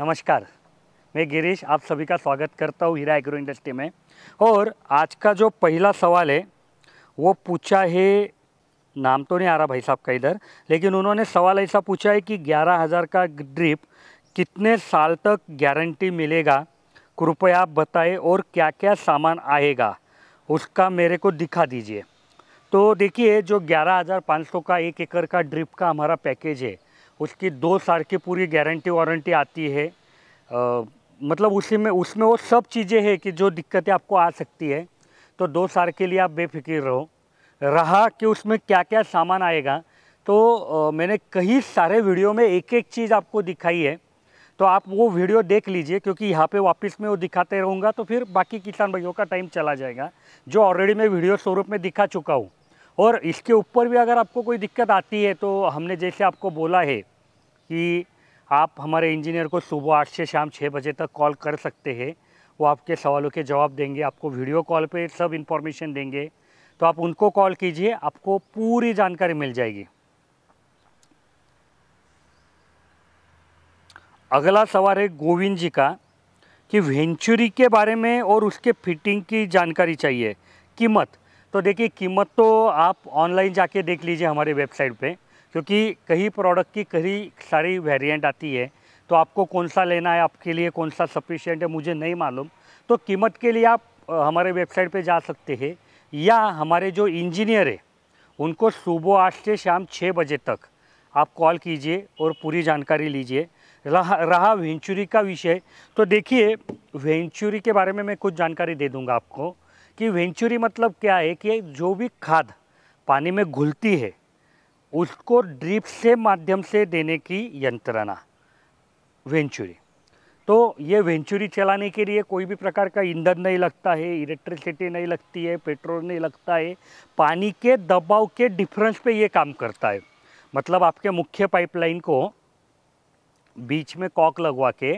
नमस्कार मैं गिरीश आप सभी का स्वागत करता हूँ हीरा एग्रो इंडस्ट्री में और आज का जो पहला सवाल है वो पूछा है नाम तो नहीं आ रहा भाई साहब का इधर लेकिन उन्होंने सवाल ऐसा पूछा है कि ग्यारह हज़ार का ड्रिप कितने साल तक गारंटी मिलेगा कृपया आप बताएं और क्या क्या सामान आएगा उसका मेरे को दिखा दीजिए तो देखिए जो ग्यारह हज़ार पाँच सौ का एक एकड़ का ड्रिप का हमारा पैकेज है उसकी दो साल की पूरी गारंटी वारंटी आती है आ, मतलब उसी में उसमें वो सब चीज़ें हैं कि जो दिक्कतें आपको आ सकती है तो दो साल के लिए आप बेफिक्र रहो रहा कि उसमें क्या क्या सामान आएगा तो आ, मैंने कई सारे वीडियो में एक एक चीज़ आपको दिखाई है तो आप वो वीडियो देख लीजिए क्योंकि यहाँ पे वापस में वो दिखाते रहूँगा तो फिर बाकी किसान भाइयों का टाइम चला जाएगा जो ऑलरेडी मैं वीडियो स्वरूप में दिखा चुका हूँ और इसके ऊपर भी अगर आपको कोई दिक्कत आती है तो हमने जैसे आपको बोला है कि आप हमारे इंजीनियर को सुबह आठ से शाम छः बजे तक कॉल कर सकते हैं वो आपके सवालों के जवाब देंगे आपको वीडियो कॉल पे सब इन्फॉर्मेशन देंगे तो आप उनको कॉल कीजिए आपको पूरी जानकारी मिल जाएगी अगला सवाल है गोविंद जी का कि वेंचुरी के बारे में और उसके फिटिंग की जानकारी चाहिए कीमत तो देखिए कीमत तो आप ऑनलाइन जाके देख लीजिए हमारे वेबसाइट पे क्योंकि कहीं प्रोडक्ट की कहीं सारी वेरिएंट आती है तो आपको कौन सा लेना है आपके लिए कौन सा सफिशियंट है मुझे नहीं मालूम तो कीमत के लिए आप हमारे वेबसाइट पे जा सकते हैं या हमारे जो इंजीनियर है उनको सुबह आठ से शाम छः बजे तक आप कॉल कीजिए और पूरी जानकारी लीजिए रहा रहा वेंचुरी का विषय तो देखिए वेंचुरी के बारे में मैं कुछ जानकारी दे दूंगा आपको कि वेंचुरी मतलब क्या है कि जो भी खाद पानी में घुलती है उसको ड्रिप से माध्यम से देने की यंत्रणा वेंचुरी तो ये वेंचुरी चलाने के लिए कोई भी प्रकार का ईंधन नहीं लगता है इलेक्ट्रिसिटी नहीं लगती है पेट्रोल नहीं लगता है पानी के दबाव के डिफरेंस पे ये काम करता है मतलब आपके मुख्य पाइपलाइन को बीच में कॉक लगवा के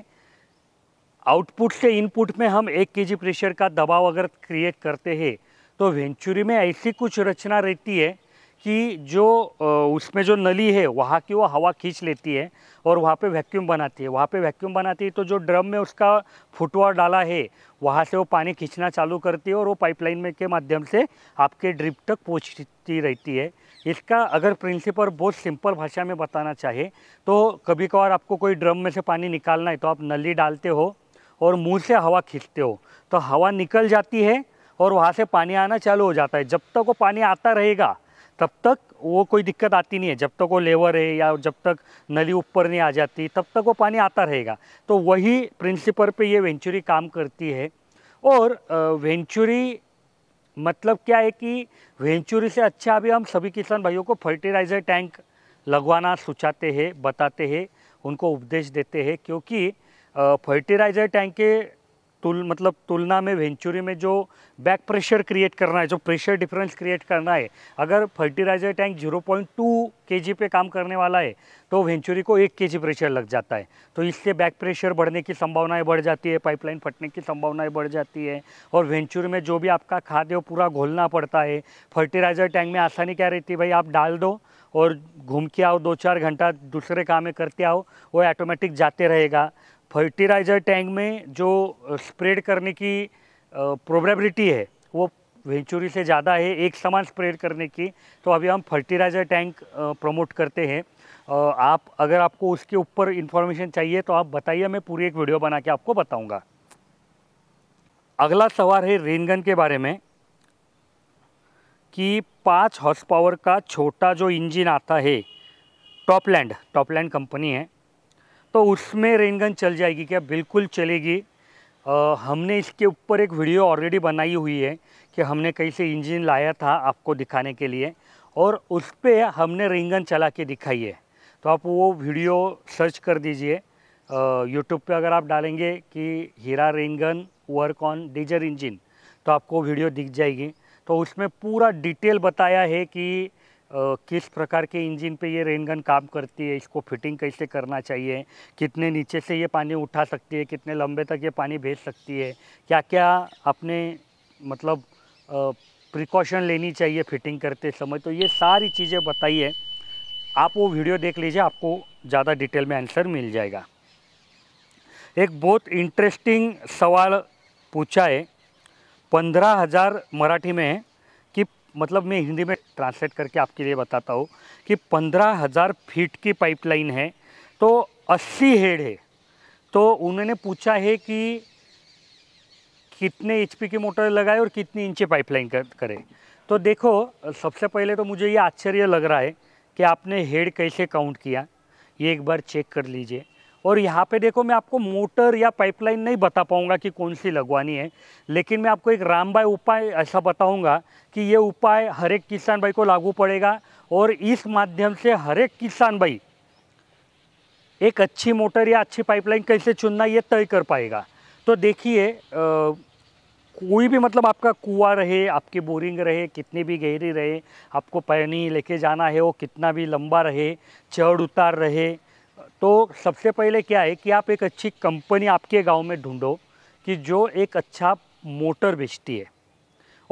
आउटपुट से इनपुट में हम एक के प्रेशर का दबाव अगर क्रिएट करते हैं तो वेंचुरी में ऐसी कुछ रचना रहती है कि जो उसमें जो नली है वहाँ की वो हवा खींच लेती है और वहाँ पे वैक्यूम बनाती है वहाँ पे वैक्यूम बनाती है तो जो ड्रम में उसका फुटवा डाला है वहाँ से वो पानी खींचना चालू करती है और वो पाइपलाइन में के माध्यम से आपके ड्रिप तक पहुँचती रहती है इसका अगर प्रिंसिपल बहुत सिंपल भाषा में बताना चाहे तो कभी कभार आपको कोई ड्रम में से पानी निकालना है तो आप नली डालते हो और मुँह से हवा खींचते हो तो हवा निकल जाती है और वहाँ से पानी आना चालू हो जाता है जब तक वो पानी आता रहेगा तब तक वो कोई दिक्कत आती नहीं है जब तक वो लेवर है या जब तक नली ऊपर नहीं आ जाती तब तक वो पानी आता रहेगा तो वही प्रिंसिपल पे ये वेंचुरी काम करती है और वेंचुरी मतलब क्या है कि वेंचुरी से अच्छा अभी हम सभी किसान भाइयों को फर्टिलाइज़र टैंक लगवाना सुचाते हैं बताते हैं उनको उपदेश देते हैं क्योंकि फर्टिलाइज़र टैंक के तुल मतलब तुलना में वेंचुरी में जो बैक प्रेशर क्रिएट करना है जो प्रेशर डिफरेंस क्रिएट करना है अगर फर्टिलाइजर टैंक 0.2 पॉइंट पे काम करने वाला है तो वेंचुरी को एक के प्रेशर लग जाता है तो इससे बैक प्रेशर बढ़ने की संभावनाएं बढ़ जाती है पाइपलाइन फटने की संभावनाएं बढ़ जाती है और वेंचुरी में जो भी आपका खाद है वो पूरा घोलना पड़ता है फर्टिलाइजर टैंक में आसानी क्या रहती है भाई आप डाल दो और घूम के आओ दो चार घंटा दूसरे काम में करते आओ वो ऑटोमेटिक जाते रहेगा फर्टिलाइज़र टैंक में जो स्प्रेड करने की प्रोबेबिलिटी है वो वेंचुरी से ज़्यादा है एक समान स्प्रेड करने की तो अभी हम फर्टिलाइज़र टैंक प्रमोट करते हैं आप अगर आपको उसके ऊपर इन्फॉर्मेशन चाहिए तो आप बताइए मैं पूरी एक वीडियो बना के आपको बताऊंगा अगला सवाल है रेनगन के बारे में कि पाँच हॉर्स पावर का छोटा जो इंजन आता है टॉपलैंड टॉपलैंड कंपनी है तो उसमें रेन गन चल जाएगी क्या बिल्कुल चलेगी आ, हमने इसके ऊपर एक वीडियो ऑलरेडी बनाई हुई है कि हमने कैसे इंजन लाया था आपको दिखाने के लिए और उस पर हमने रिंगन चला के दिखाई है तो आप वो वीडियो सर्च कर दीजिए यूट्यूब पे अगर आप डालेंगे कि हीरा रेंगन वर्क ऑन डीजर इंजन तो आपको वीडियो दिख जाएगी तो उसमें पूरा डिटेल बताया है कि किस प्रकार के इंजन पे ये रेनगन काम करती है इसको फिटिंग कैसे करना चाहिए कितने नीचे से ये पानी उठा सकती है कितने लंबे तक ये पानी भेज सकती है क्या क्या अपने मतलब प्रिकॉशन लेनी चाहिए फिटिंग करते समय तो ये सारी चीज़ें बताइए आप वो वीडियो देख लीजिए आपको ज़्यादा डिटेल में आंसर मिल जाएगा एक बहुत इंटरेस्टिंग सवाल पूछा है पंद्रह हज़ार मराठी में है मतलब मैं हिंदी में ट्रांसलेट करके आपके लिए बताता हूँ कि पंद्रह हज़ार फीट की पाइपलाइन है तो अस्सी हेड है तो उन्होंने पूछा है कि कितने एच की मोटर लगाए और कितनी इंची पाइपलाइन कर, करें तो देखो सबसे पहले तो मुझे ये आश्चर्य लग रहा है कि आपने हेड कैसे काउंट किया ये एक बार चेक कर लीजिए और यहाँ पे देखो मैं आपको मोटर या पाइपलाइन नहीं बता पाऊँगा कि कौन सी लगवानी है लेकिन मैं आपको एक रामबाई उपाय ऐसा बताऊँगा कि ये उपाय हर एक किसान भाई को लागू पड़ेगा और इस माध्यम से हर एक किसान भाई एक अच्छी मोटर या अच्छी पाइपलाइन कैसे चुनना ये तय कर पाएगा तो देखिए कोई भी मतलब आपका कुआ रहे आपकी बोरिंग रहे कितनी भी गहरी रहे आपको पानी लेके जाना है वो कितना भी लंबा रहे चढ़ उतार रहे तो सबसे पहले क्या है कि आप एक अच्छी कंपनी आपके गांव में ढूंढो कि जो एक अच्छा मोटर बेचती है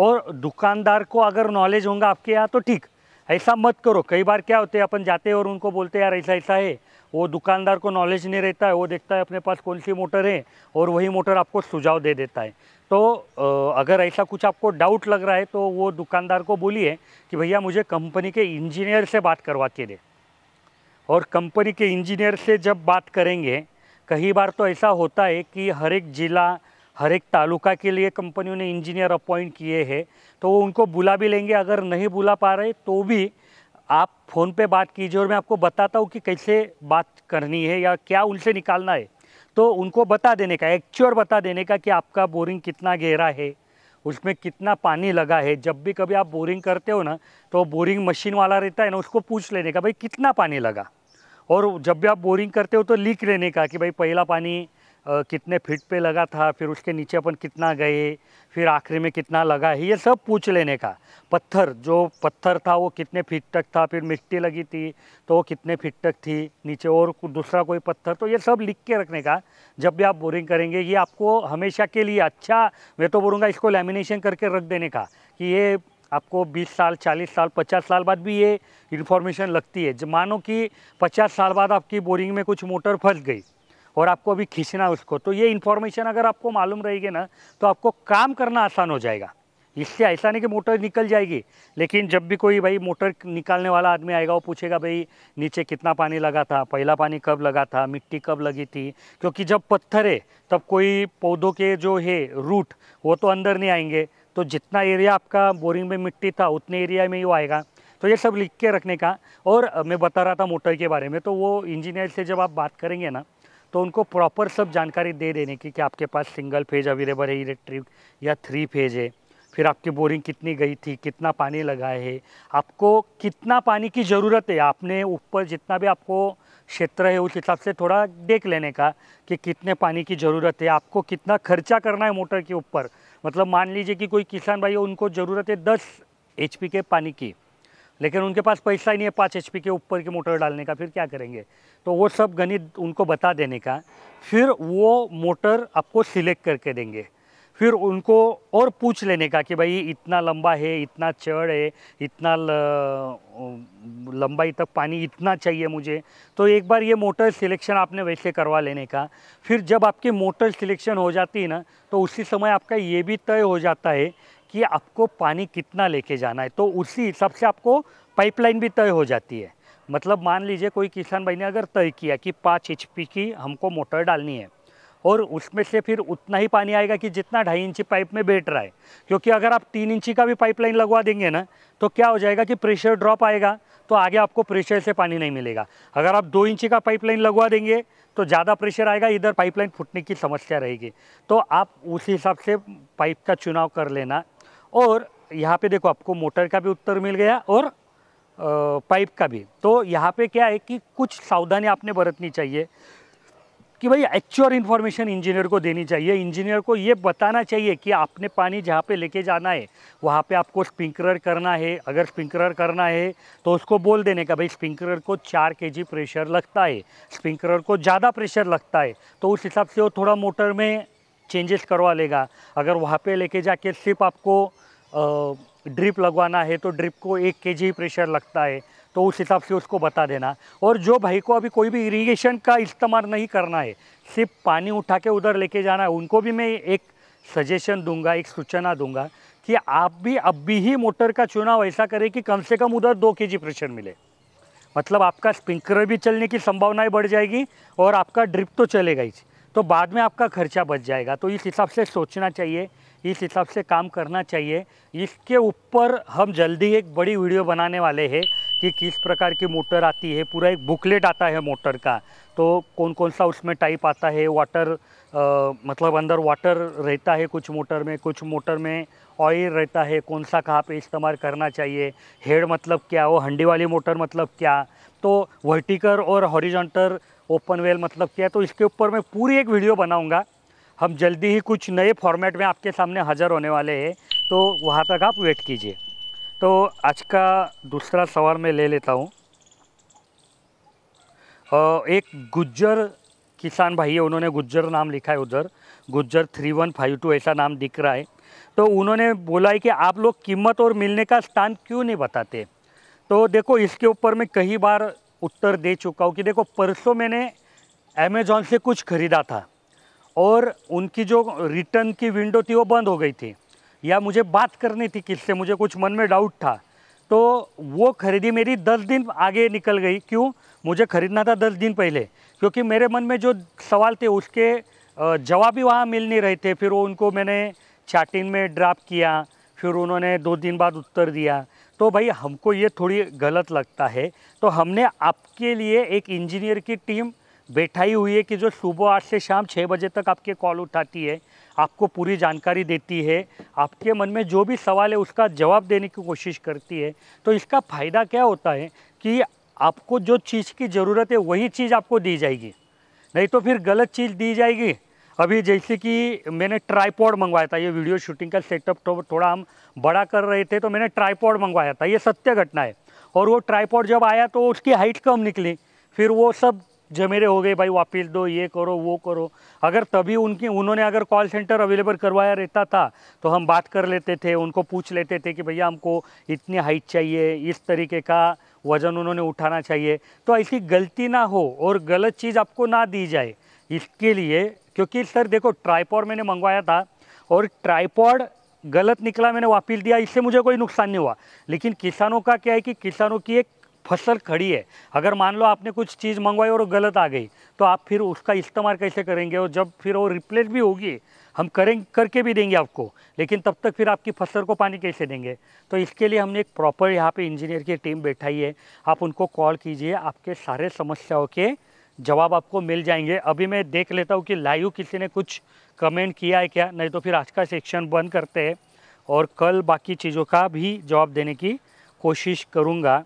और दुकानदार को अगर नॉलेज होगा आपके यहाँ तो ठीक ऐसा मत करो कई बार क्या होते हैं अपन जाते हैं और उनको बोलते हैं यार ऐसा ऐसा है वो दुकानदार को नॉलेज नहीं रहता है वो देखता है अपने पास कौन सी मोटर है और वही मोटर आपको सुझाव दे देता है तो अगर ऐसा कुछ आपको डाउट लग रहा है तो वो दुकानदार को बोलिए कि भैया मुझे कंपनी के इंजीनियर से बात करवा के दे और कंपनी के इंजीनियर से जब बात करेंगे कई बार तो ऐसा होता है कि हर एक ज़िला हर एक तालुका के लिए कंपनियों ने इंजीनियर अपॉइंट किए हैं तो वो उनको बुला भी लेंगे अगर नहीं बुला पा रहे तो भी आप फ़ोन पे बात कीजिए और मैं आपको बताता हूँ कि कैसे बात करनी है या क्या उनसे निकालना है तो उनको बता देने का एक्चुअल बता देने का कि आपका बोरिंग कितना गहरा है उसमें कितना पानी लगा है जब भी कभी आप बोरिंग करते हो ना तो बोरिंग मशीन वाला रहता है ना उसको पूछ लेने का भाई कितना पानी लगा और जब भी आप बोरिंग करते हो तो लीक लेने का कि भाई पहला पानी कितने फीट पे लगा था फिर उसके नीचे अपन कितना गए फिर आखिरी में कितना लगा ये सब पूछ लेने का पत्थर जो पत्थर था वो कितने फीट तक था फिर मिट्टी लगी थी तो वो कितने फीट तक थी नीचे और दूसरा कोई पत्थर तो ये सब लिख के रखने का जब भी आप बोरिंग करेंगे ये आपको हमेशा के लिए अच्छा मैं तो बोलूँगा इसको लेमिनेशन करके रख देने का कि ये आपको 20 साल 40 साल 50 साल बाद भी ये इन्फॉर्मेशन लगती है जब मानो कि 50 साल बाद आपकी बोरिंग में कुछ मोटर फंस गई और आपको अभी खींचना उसको तो ये इन्फॉर्मेशन अगर आपको मालूम रहेगी ना तो आपको काम करना आसान हो जाएगा इससे ऐसा नहीं कि मोटर निकल जाएगी लेकिन जब भी कोई भाई मोटर निकालने वाला आदमी आएगा वो पूछेगा भाई नीचे कितना पानी लगा था पहला पानी कब लगा था मिट्टी कब लगी थी क्योंकि जब पत्थर है तब कोई पौधों के जो है रूट वो तो अंदर नहीं आएंगे तो जितना एरिया आपका बोरिंग में मिट्टी था उतने एरिया में ही वो आएगा तो ये सब लिख के रखने का और मैं बता रहा था मोटर के बारे में तो वो इंजीनियर से जब आप बात करेंगे ना तो उनको प्रॉपर सब जानकारी दे देने की कि आपके पास सिंगल फेज अवेलेबल है इलेक्ट्रिक या थ्री फेज है फिर आपकी बोरिंग कितनी गई थी कितना पानी लगा है आपको कितना पानी की ज़रूरत है आपने ऊपर जितना भी आपको क्षेत्र है उस हिसाब से थोड़ा देख लेने का कि कितने पानी की ज़रूरत है आपको कितना खर्चा करना है मोटर के ऊपर मतलब मान लीजिए कि कोई किसान भाई उनको ज़रूरत है दस एच के पानी की लेकिन उनके पास पैसा ही नहीं है पाँच एच के ऊपर की मोटर डालने का फिर क्या करेंगे तो वो सब गणित उनको बता देने का फिर वो मोटर आपको सिलेक्ट करके देंगे फिर उनको और पूछ लेने का कि भाई इतना लंबा है इतना चढ़ है इतना लंबाई तक पानी इतना चाहिए मुझे तो एक बार ये मोटर सिलेक्शन आपने वैसे करवा लेने का फिर जब आपकी मोटर सिलेक्शन हो जाती है ना तो उसी समय आपका ये भी तय हो जाता है कि आपको पानी कितना लेके जाना है तो उसी हिसाब से आपको पाइपलाइन भी तय हो जाती है मतलब मान लीजिए कोई किसान भाई ने अगर तय किया कि पाँच एच की हमको मोटर डालनी है और उसमें से फिर उतना ही पानी आएगा कि जितना ढाई इंची पाइप में बैठ रहा है क्योंकि अगर आप तीन इंची का भी पाइपलाइन लगवा देंगे ना तो क्या हो जाएगा कि प्रेशर ड्रॉप आएगा तो आगे आपको प्रेशर से पानी नहीं मिलेगा अगर आप दो इंची का पाइपलाइन लगवा देंगे तो ज़्यादा प्रेशर आएगा इधर पाइपलाइन फूटने की समस्या रहेगी तो आप उस हिसाब से पाइप का चुनाव कर लेना और यहाँ पे देखो आपको मोटर का भी उत्तर मिल गया और पाइप का भी तो यहाँ पे क्या है कि कुछ सावधानी आपने बरतनी चाहिए कि भाई एक्चुअल इन्फॉर्मेशन इंजीनियर को देनी चाहिए इंजीनियर को ये बताना चाहिए कि आपने पानी जहाँ पे लेके जाना है वहाँ पे आपको स्पिंकलर करना है अगर स्पिंकलर करना है तो उसको बोल देने का भाई स्पिंकलर को चार के जी प्रेशर लगता है स्पिंकलर को ज़्यादा प्रेशर लगता है तो उस हिसाब से वो थोड़ा मोटर में चेंजेस करवा लेगा अगर वहाँ पे लेके जाके सिर्फ आपको ड्रिप लगवाना है तो ड्रिप को एक के जी प्रेशर लगता है तो उस हिसाब से उसको बता देना और जो भाई को अभी कोई भी इरीगेशन का इस्तेमाल नहीं करना है सिर्फ पानी उठा के उधर लेके जाना है उनको भी मैं एक सजेशन दूंगा एक सूचना दूंगा कि आप भी अभी ही मोटर का चुनाव ऐसा करें कि कम से कम उधर दो के जी प्रेशर मिले मतलब आपका स्पिंकर भी चलने की संभावनाएं बढ़ जाएगी और आपका ड्रिप तो चलेगा ही तो बाद में आपका खर्चा बच जाएगा तो इस हिसाब से सोचना चाहिए इस हिसाब से काम करना चाहिए इसके ऊपर हम जल्दी एक बड़ी वीडियो बनाने वाले हैं कि किस प्रकार की मोटर आती है पूरा एक बुकलेट आता है मोटर का तो कौन कौन सा उसमें टाइप आता है वाटर आ, मतलब अंदर वाटर रहता है कुछ मोटर में कुछ मोटर में ऑयल रहता है कौन सा कहाँ पे इस्तेमाल करना चाहिए हेड मतलब क्या वो हंडी वाली मोटर मतलब क्या तो वर्टिकल और हॉरिजॉन्टल ओपन वेल मतलब क्या है तो इसके ऊपर मैं पूरी एक वीडियो बनाऊँगा हम जल्दी ही कुछ नए फॉर्मेट में आपके सामने हाजिर होने वाले हैं तो वहाँ तक आप वेट कीजिए तो आज का दूसरा सवाल मैं ले लेता हूँ एक गुज्जर किसान भाई है उन्होंने गुज्जर नाम लिखा है उधर Gujjar three one five two ऐसा नाम दिख रहा है तो उन्होंने बोला है कि आप लोग कीमत और मिलने का स्थान क्यों नहीं बताते तो देखो इसके ऊपर मैं कई बार उत्तर दे चुका हूँ कि देखो परसों मैंने अमेजोन से कुछ ख़रीदा था और उनकी जो रिटर्न की विंडो थी वो बंद हो गई थी या मुझे बात करनी थी किससे मुझे कुछ मन में डाउट था तो वो खरीदी मेरी दस दिन आगे निकल गई क्यों मुझे ख़रीदना था दस दिन पहले क्योंकि मेरे मन में जो सवाल थे उसके जवाब ही वहाँ मिल नहीं रहे थे फिर वो उनको मैंने चैटिंग में ड्राप किया फिर उन्होंने दो दिन बाद उत्तर दिया तो भाई हमको ये थोड़ी गलत लगता है तो हमने आपके लिए एक इंजीनियर की टीम बैठाई हुई है कि जो सुबह आठ से शाम छः बजे तक आपके कॉल उठाती है आपको पूरी जानकारी देती है आपके मन में जो भी सवाल है उसका जवाब देने की कोशिश करती है तो इसका फ़ायदा क्या होता है कि आपको जो चीज़ की ज़रूरत है वही चीज़ आपको दी जाएगी नहीं तो फिर गलत चीज़ दी जाएगी अभी जैसे कि मैंने ट्राईपॉड मंगवाया था ये वीडियो शूटिंग का सेटअप तो थोड़ा हम बड़ा कर रहे थे तो मैंने ट्राईपॉड मंगवाया था ये सत्य घटना है और वो ट्राईपॉड जब आया तो उसकी हाइट कम निकली फिर वो सब जमेरे हो गए भाई वापिस दो ये करो वो करो अगर तभी उनकी उन्होंने अगर कॉल सेंटर अवेलेबल करवाया रहता था तो हम बात कर लेते थे उनको पूछ लेते थे कि भैया हमको इतनी हाइट चाहिए इस तरीके का वज़न उन्होंने उठाना चाहिए तो ऐसी गलती ना हो और गलत चीज़ आपको ना दी जाए इसके लिए क्योंकि सर देखो ट्राईपॉड मैंने मंगवाया था और ट्राईपॉड गलत निकला मैंने वापिस दिया इससे मुझे कोई नुकसान नहीं हुआ लेकिन किसानों का क्या है कि किसानों की एक फसल खड़ी है अगर मान लो आपने कुछ चीज़ मंगवाई और गलत आ गई तो आप फिर उसका इस्तेमाल कैसे करेंगे और जब फिर वो रिप्लेस भी होगी हम करें करके भी देंगे आपको लेकिन तब तक फिर आपकी फसल को पानी कैसे देंगे तो इसके लिए हमने एक प्रॉपर यहाँ पे इंजीनियर की टीम बैठाई है आप उनको कॉल कीजिए आपके सारे समस्याओं के जवाब आपको मिल जाएंगे अभी मैं देख लेता हूँ कि लाइव किसी ने कुछ कमेंट किया है क्या नहीं तो फिर आज का सेक्शन बंद करते हैं और कल बाकी चीज़ों का भी जवाब देने की कोशिश करूँगा